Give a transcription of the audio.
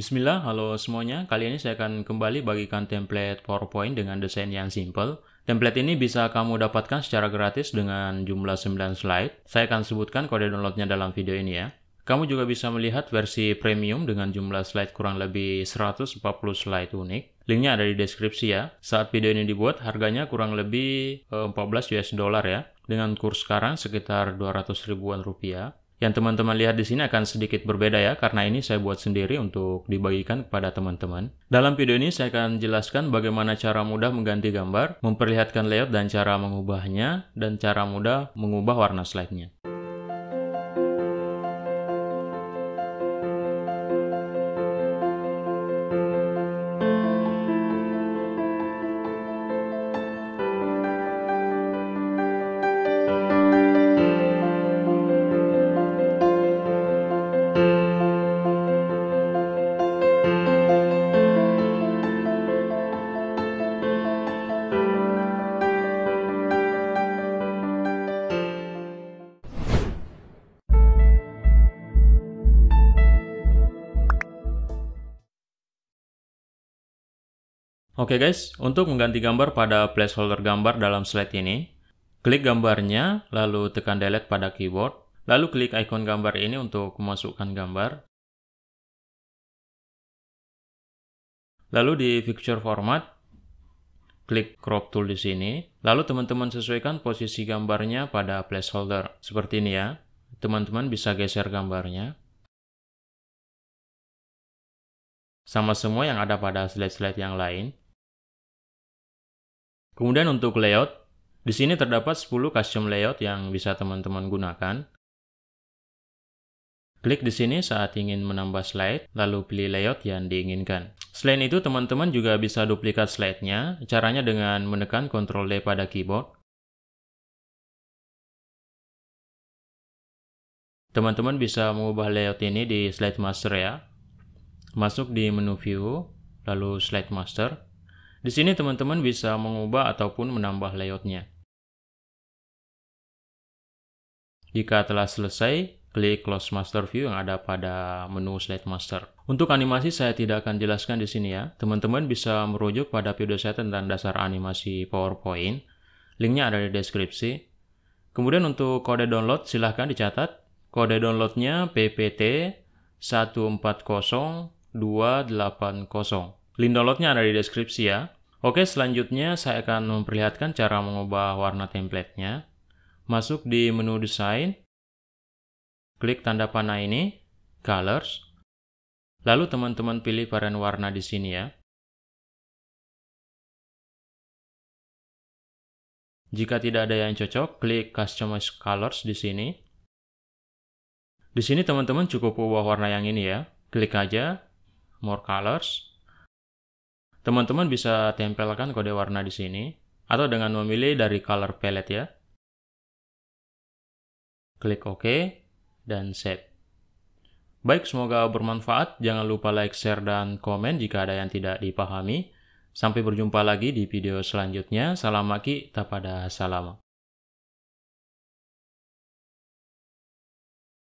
Bismillah, halo semuanya. Kali ini saya akan kembali bagikan template PowerPoint dengan desain yang simple. Template ini bisa kamu dapatkan secara gratis dengan jumlah 9 slide. Saya akan sebutkan kode downloadnya dalam video ini ya. Kamu juga bisa melihat versi premium dengan jumlah slide kurang lebih 140 slide unik. Linknya ada di deskripsi ya. Saat video ini dibuat, harganya kurang lebih 14 eh, US dollar ya. Dengan kurs sekarang sekitar 200 ribuan rupiah yang teman-teman lihat di sini akan sedikit berbeda ya, karena ini saya buat sendiri untuk dibagikan kepada teman-teman. Dalam video ini saya akan jelaskan bagaimana cara mudah mengganti gambar, memperlihatkan layout dan cara mengubahnya, dan cara mudah mengubah warna slide-nya. Oke okay guys, untuk mengganti gambar pada placeholder gambar dalam slide ini, klik gambarnya, lalu tekan delete pada keyboard, lalu klik ikon gambar ini untuk memasukkan gambar. Lalu di picture format, klik crop tool di sini, lalu teman-teman sesuaikan posisi gambarnya pada placeholder. Seperti ini ya, teman-teman bisa geser gambarnya. Sama semua yang ada pada slide-slide yang lain. Kemudian untuk layout, di sini terdapat 10 custom layout yang bisa teman-teman gunakan. Klik di sini saat ingin menambah slide, lalu pilih layout yang diinginkan. Selain itu, teman-teman juga bisa duplikat slide-nya, caranya dengan menekan Ctrl D pada keyboard. Teman-teman bisa mengubah layout ini di slide master ya. Masuk di menu view, lalu slide master. Di sini teman-teman bisa mengubah ataupun menambah layoutnya. Jika telah selesai, klik Close Master View yang ada pada menu Slide Master. Untuk animasi saya tidak akan jelaskan di sini ya. Teman-teman bisa merujuk pada video saya tentang dasar animasi PowerPoint. Linknya ada di deskripsi. Kemudian untuk kode download silahkan dicatat. Kode downloadnya PPT 140280. Link downloadnya ada di deskripsi ya. Oke, selanjutnya saya akan memperlihatkan cara mengubah warna templatenya. Masuk di menu desain, klik tanda panah ini, colors, lalu teman-teman pilih varian warna di sini ya. Jika tidak ada yang cocok, klik customize colors di sini. Di sini teman-teman cukup ubah warna yang ini ya. Klik aja, more colors, Teman-teman bisa tempelkan kode warna di sini atau dengan memilih dari color palette ya. Klik OK dan save. Baik, semoga bermanfaat. Jangan lupa like, share, dan komen jika ada yang tidak dipahami. Sampai berjumpa lagi di video selanjutnya. Salam maki, pada salam